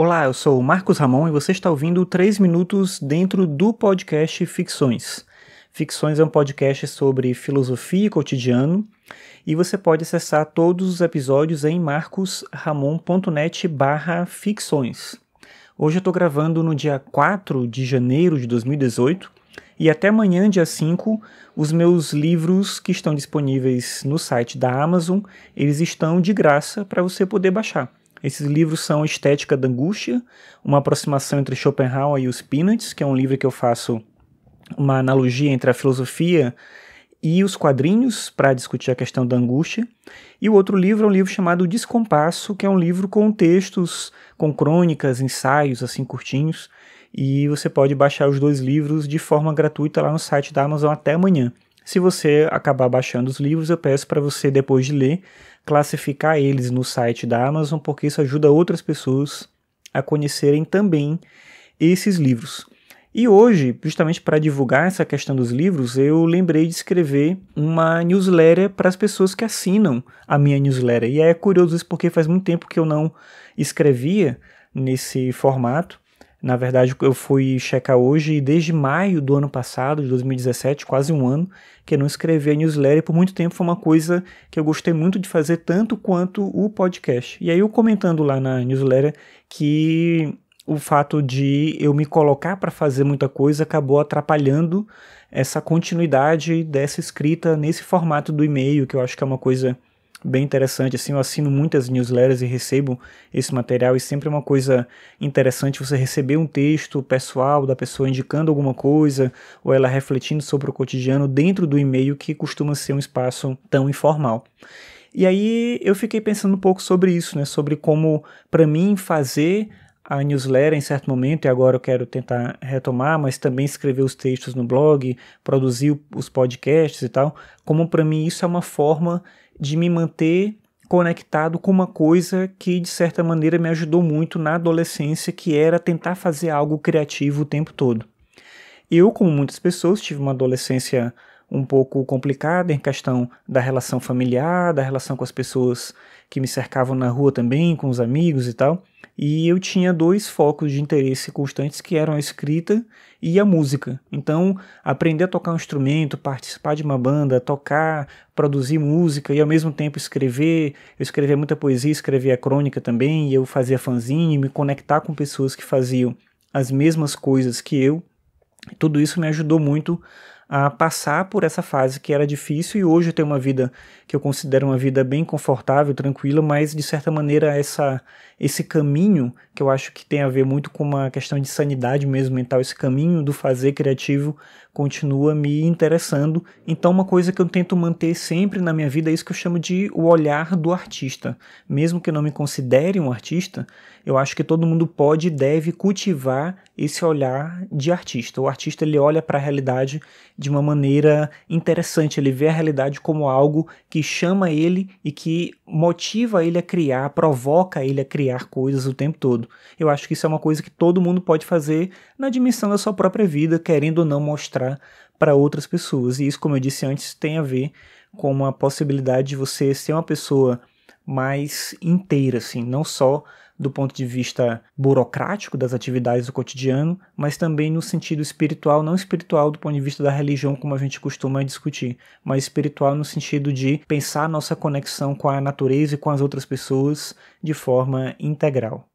Olá, eu sou o Marcos Ramon e você está ouvindo 3 Minutos dentro do podcast Ficções. Ficções é um podcast sobre filosofia e cotidiano e você pode acessar todos os episódios em marcosramon.net barra ficções. Hoje eu estou gravando no dia 4 de janeiro de 2018 e até amanhã, dia 5, os meus livros que estão disponíveis no site da Amazon, eles estão de graça para você poder baixar. Esses livros são Estética da Angústia, uma aproximação entre Schopenhauer e os Peanuts, que é um livro que eu faço uma analogia entre a filosofia e os quadrinhos para discutir a questão da angústia. E o outro livro é um livro chamado Descompasso, que é um livro com textos, com crônicas, ensaios assim curtinhos. E você pode baixar os dois livros de forma gratuita lá no site da Amazon até amanhã. Se você acabar baixando os livros, eu peço para você, depois de ler, classificar eles no site da Amazon, porque isso ajuda outras pessoas a conhecerem também esses livros. E hoje, justamente para divulgar essa questão dos livros, eu lembrei de escrever uma newsletter para as pessoas que assinam a minha newsletter. E é curioso isso porque faz muito tempo que eu não escrevia nesse formato. Na verdade, eu fui checar hoje e desde maio do ano passado, de 2017, quase um ano, que eu não a newsletter e por muito tempo foi uma coisa que eu gostei muito de fazer, tanto quanto o podcast. E aí eu comentando lá na newsletter que o fato de eu me colocar para fazer muita coisa acabou atrapalhando essa continuidade dessa escrita nesse formato do e-mail, que eu acho que é uma coisa bem interessante. Assim, eu assino muitas newsletters e recebo esse material, e sempre é uma coisa interessante você receber um texto pessoal da pessoa indicando alguma coisa ou ela refletindo sobre o cotidiano dentro do e-mail que costuma ser um espaço tão informal. E aí eu fiquei pensando um pouco sobre isso, né? Sobre como, para mim, fazer a newsletter em certo momento, e agora eu quero tentar retomar, mas também escrever os textos no blog, produzir os podcasts e tal, como para mim isso é uma forma de me manter conectado com uma coisa que de certa maneira me ajudou muito na adolescência, que era tentar fazer algo criativo o tempo todo. Eu, como muitas pessoas, tive uma adolescência um pouco complicada em questão da relação familiar, da relação com as pessoas que me cercavam na rua também, com os amigos e tal. E eu tinha dois focos de interesse constantes que eram a escrita e a música. Então, aprender a tocar um instrumento, participar de uma banda, tocar, produzir música e ao mesmo tempo escrever. Eu escrevia muita poesia, escrevia crônica também, e eu fazia fanzine, me conectar com pessoas que faziam as mesmas coisas que eu. Tudo isso me ajudou muito a passar por essa fase que era difícil e hoje eu tenho uma vida que eu considero uma vida bem confortável, tranquila, mas de certa maneira essa esse caminho que eu acho que tem a ver muito com uma questão de sanidade mesmo mental, esse caminho do fazer criativo continua me interessando. Então uma coisa que eu tento manter sempre na minha vida é isso que eu chamo de o olhar do artista. Mesmo que eu não me considere um artista, eu acho que todo mundo pode e deve cultivar esse olhar de artista. O artista ele olha para a realidade de uma maneira interessante. Ele vê a realidade como algo que chama ele e que motiva ele a criar, provoca ele a criar coisas o tempo todo. Eu acho que isso é uma coisa que todo mundo pode fazer na dimensão da sua própria vida, querendo ou não mostrar para outras pessoas. E isso, como eu disse antes, tem a ver com uma possibilidade de você ser uma pessoa mais inteira, assim, não só do ponto de vista burocrático das atividades do cotidiano, mas também no sentido espiritual, não espiritual do ponto de vista da religião, como a gente costuma discutir, mas espiritual no sentido de pensar nossa conexão com a natureza e com as outras pessoas de forma integral.